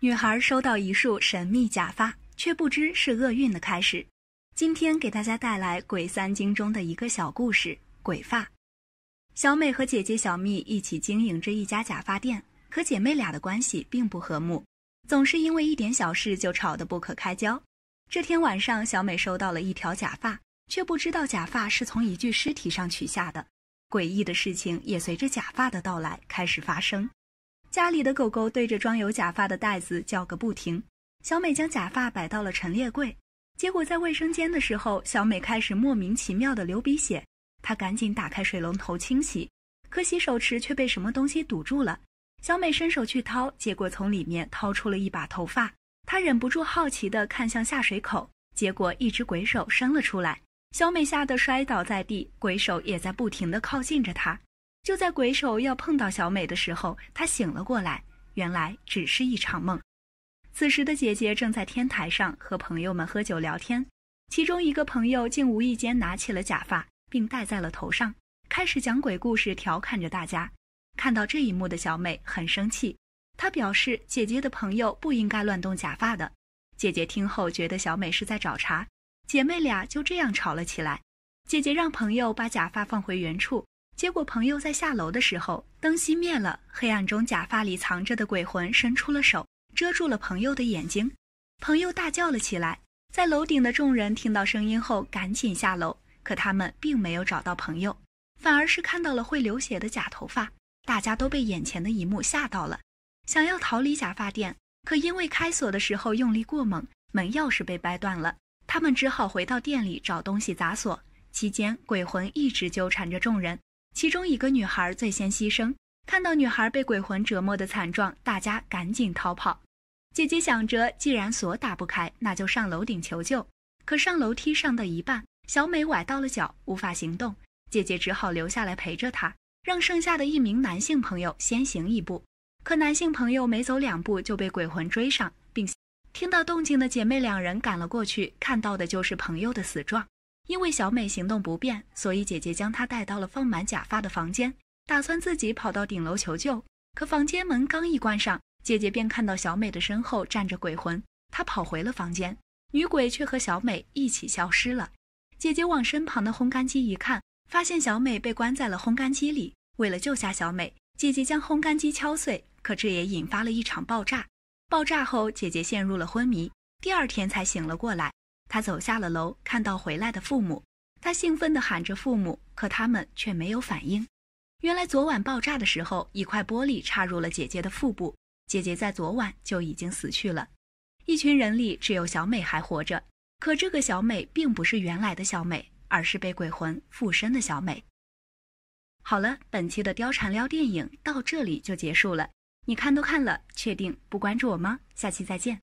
女孩收到一束神秘假发，却不知是厄运的开始。今天给大家带来《鬼三经》中的一个小故事——《鬼发》。小美和姐姐小蜜一起经营着一家假发店，可姐妹俩的关系并不和睦，总是因为一点小事就吵得不可开交。这天晚上，小美收到了一条假发，却不知道假发是从一具尸体上取下的。诡异的事情也随着假发的到来开始发生。家里的狗狗对着装有假发的袋子叫个不停。小美将假发摆到了陈列柜，结果在卫生间的时候，小美开始莫名其妙的流鼻血。她赶紧打开水龙头清洗，可洗手池却被什么东西堵住了。小美伸手去掏，结果从里面掏出了一把头发。她忍不住好奇地看向下水口，结果一只鬼手伸了出来。小美吓得摔倒在地，鬼手也在不停地靠近着她。就在鬼手要碰到小美的时候，她醒了过来，原来只是一场梦。此时的姐姐正在天台上和朋友们喝酒聊天，其中一个朋友竟无意间拿起了假发，并戴在了头上，开始讲鬼故事，调侃着大家。看到这一幕的小美很生气，她表示姐姐的朋友不应该乱动假发的。姐姐听后觉得小美是在找茬，姐妹俩就这样吵了起来。姐姐让朋友把假发放回原处。结果，朋友在下楼的时候，灯熄灭了，黑暗中假发里藏着的鬼魂伸出了手，遮住了朋友的眼睛。朋友大叫了起来。在楼顶的众人听到声音后，赶紧下楼，可他们并没有找到朋友，反而是看到了会流血的假头发。大家都被眼前的一幕吓到了，想要逃离假发店，可因为开锁的时候用力过猛，门钥匙被掰断了。他们只好回到店里找东西砸锁。期间，鬼魂一直纠缠着众人。其中一个女孩最先牺牲，看到女孩被鬼魂折磨的惨状，大家赶紧逃跑。姐姐想着，既然锁打不开，那就上楼顶求救。可上楼梯上到一半，小美崴到了脚，无法行动。姐姐只好留下来陪着她，让剩下的一名男性朋友先行一步。可男性朋友没走两步就被鬼魂追上，并听到动静的姐妹两人赶了过去，看到的就是朋友的死状。因为小美行动不便，所以姐姐将她带到了放满假发的房间，打算自己跑到顶楼求救。可房间门刚一关上，姐姐便看到小美的身后站着鬼魂。她跑回了房间，女鬼却和小美一起消失了。姐姐往身旁的烘干机一看，发现小美被关在了烘干机里。为了救下小美，姐姐将烘干机敲碎，可这也引发了一场爆炸。爆炸后，姐姐陷入了昏迷，第二天才醒了过来。他走下了楼，看到回来的父母，他兴奋地喊着父母，可他们却没有反应。原来昨晚爆炸的时候，一块玻璃插入了姐姐的腹部，姐姐在昨晚就已经死去了。一群人里只有小美还活着，可这个小美并不是原来的小美，而是被鬼魂附身的小美。好了，本期的貂蝉撩电影到这里就结束了，你看都看了，确定不关注我吗？下期再见。